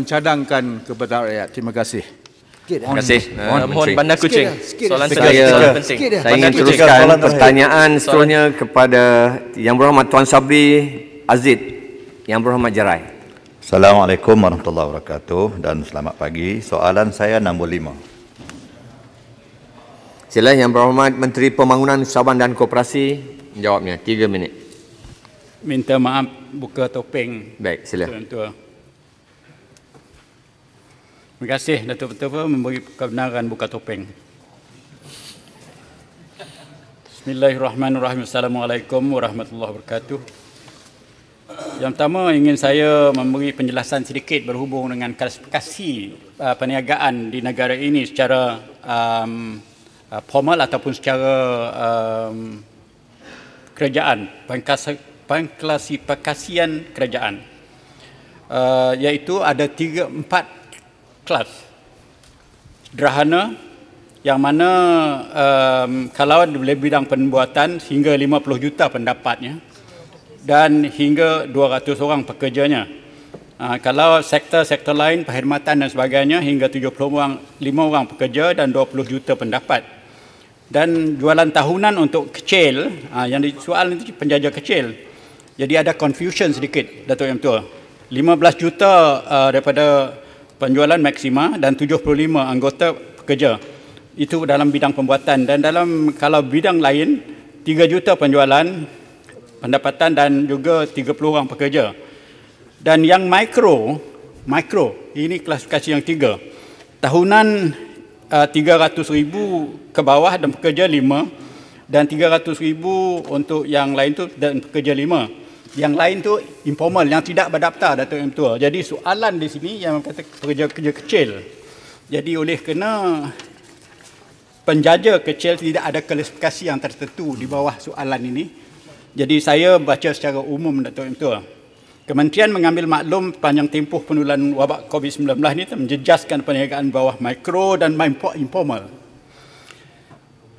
mencadangkan kepada rakyat. Terima kasih. Terima kasih. Mohon, mohon bandar kucing. Soalan saya, saya, saya ingin teruskan pertanyaan seterusnya kepada Yang Berhormat Tuan Sabri Aziz Yang Berhormat Jarai. Assalamualaikum warahmatullahi wabarakatuh dan selamat pagi. Soalan saya nombor lima. Sila Yang Berhormat Menteri Pembangunan Saban dan Koperasi Jawabnya Tiga minit. Minta maaf buka topeng. Baik, sila. Tuan-tuan. Terima kasih Datuk Petua memberi kebenaran buka topeng. Bismillahirrahmanirrahim. Assalamualaikum warahmatullahi wabarakatuh. Yang pertama ingin saya memberi penjelasan sedikit berhubung dengan klasifikasi uh, perniagaan di negara ini secara um, uh, formal ataupun secara um, kerajaan, pengklasifikasian kerajaan. Uh, iaitu ada tiga, empat kelas sederhana yang mana um, kalau dalam bidang pembuatan hingga 50 juta pendapatnya dan hingga 200 orang pekerjanya. Uh, kalau sektor-sektor lain, perkhidmatan dan sebagainya hingga 75 orang, orang pekerja dan 20 juta pendapat. Dan jualan tahunan untuk kecil, uh, yang soal itu penjaja kecil. Jadi ada confusion sedikit, Datuk Yang Tua. 15 juta uh, daripada penjualan maksima dan 75 anggota pekerja. Itu dalam bidang pembuatan dan dalam kalau bidang lain 3 juta penjualan pendapatan dan juga 30 orang pekerja. Dan yang mikro, mikro ini klasifikasi yang tiga. Tahunan uh, eh, 300 ribu ke bawah dan pekerja 5 dan 300 ribu untuk yang lain tu dan pekerja yang lain tu informal yang tidak berdaftar Datuk Yang Tua. Jadi soalan di sini yang kata kerja kerja kecil. Jadi oleh kena penjaja kecil tidak ada kualifikasi yang tertentu di bawah soalan ini. Jadi saya baca secara umum Datuk Yang Tua. Kementerian mengambil maklum panjang tempoh penularan wabak COVID-19 ini menjejaskan perniagaan bawah mikro dan import informal.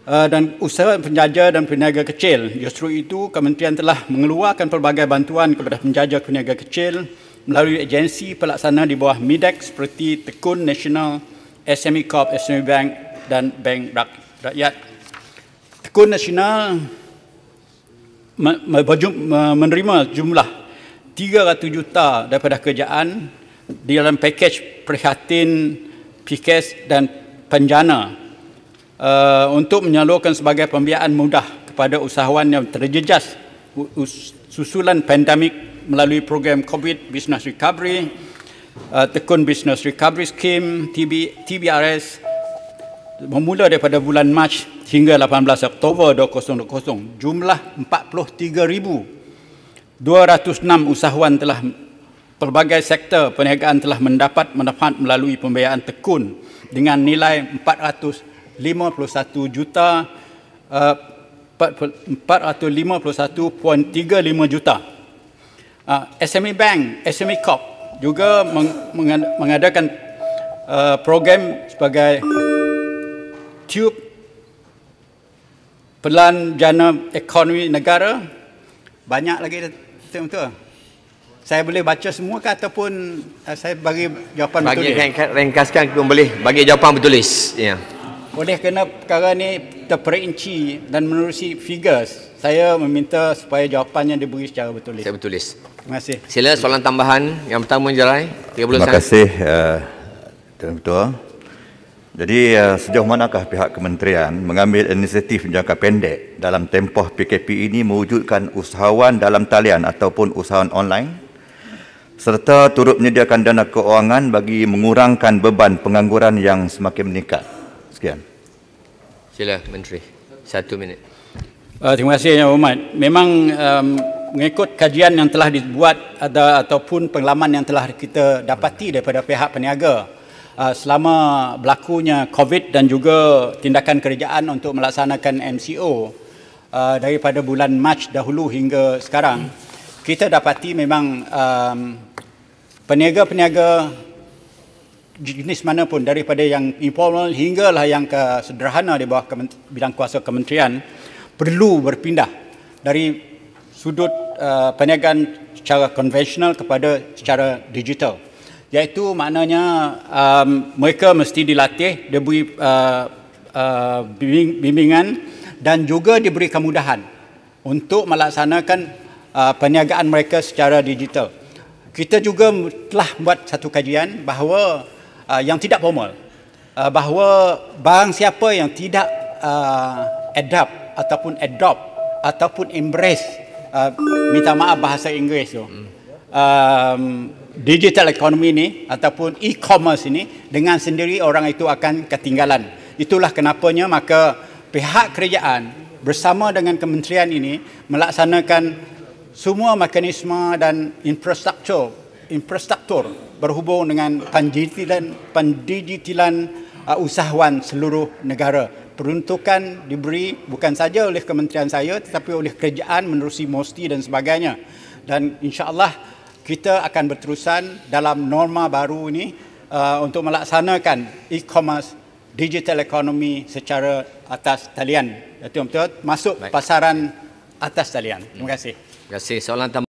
Eh, dan usaha penjaja dan peniaga kecil. Justru itu, Kementerian telah mengeluarkan pelbagai bantuan kepada penjaja peniaga kecil melalui agensi pelaksana di bawah MIDEX seperti Tekun Nasional, SME Corp, SME Bank dan Bank Rakyat. Tekun Nasional menerima jumlah 300 juta daripada kerjaan di dalam pakej perhatian, PKS dan penjana Uh, untuk menyalurkan sebagai pembiayaan mudah kepada usahawan yang terjejas susulan pandemik melalui program COVID Business Recovery, uh, Tekun Business Recovery Scheme, TB, TBRS, bermula daripada bulan Mac hingga 18 Oktober 2020, jumlah 43,206 usahawan telah pelbagai sektor perniagaan telah mendapat manfaat melalui pembiayaan tekun dengan nilai 51 juta eh, uh, 451.35 juta. Uh, ah, SME Bank, SME Corp juga meng- mengadakan uh, program sebagai tube pelan jana ekonomi negara banyak lagi tu saya boleh baca semua ke ataupun eh, saya bagi jawapan bagi betul bagi ringkaskan kau boleh bagi jawapan betulis yeah oleh kerana perkara ini terperinci dan menerusi figures, saya meminta supaya jawapannya diberi secara betul. Saya bertulis. Terima kasih. Sila soalan tambahan yang pertama menjerai. Terima kasih, eh, Tuan Ketua. Jadi eh, sejauh manakah pihak kementerian mengambil inisiatif jangka pendek dalam tempoh PKP ini mewujudkan usahawan dalam talian ataupun usahawan online serta turut menyediakan dana keuangan bagi mengurangkan beban pengangguran yang semakin meningkat? Sekian. Sila Menteri. Satu minit. Uh, terima kasih Yang Berhormat. Memang um, mengikut kajian yang telah dibuat ada ataupun pengalaman yang telah kita dapati daripada pihak peniaga uh, selama berlakunya COVID dan juga tindakan kerajaan untuk melaksanakan MCO uh, daripada bulan Mac dahulu hingga sekarang, kita dapati memang um, peniaga-peniaga jenis mana pun daripada yang informal hinggalah yang ke sederhana di bawah bidang kuasa kementerian perlu berpindah dari sudut uh, perniagaan secara konvensional kepada secara digital iaitu maknanya um, mereka mesti dilatih diberi uh, uh, bimbingan dan juga diberi kemudahan untuk melaksanakan uh, perniagaan mereka secara digital kita juga telah buat satu kajian bahawa uh, yang tidak formal uh, bahawa barang siapa yang tidak uh, adapt ataupun adopt ataupun embrace uh, minta maaf bahasa Inggeris tu hmm. um, digital economy ni ataupun e-commerce ini dengan sendiri orang itu akan ketinggalan itulah kenapanya maka pihak kerajaan bersama dengan kementerian ini melaksanakan semua mekanisme dan infrastruktur infrastruktur berhubung dengan pendidikan, pendidikan uh, usahawan seluruh negara. Peruntukan diberi bukan saja oleh kementerian saya tetapi oleh kerajaan menerusi MOSTI dan sebagainya. Dan insyaAllah kita akan berterusan dalam norma baru ini uh, untuk melaksanakan e-commerce digital economy secara atas talian. Datuk ya, Masuk pasaran atas talian. Terima kasih. Terima kasih. Soalan tambahan.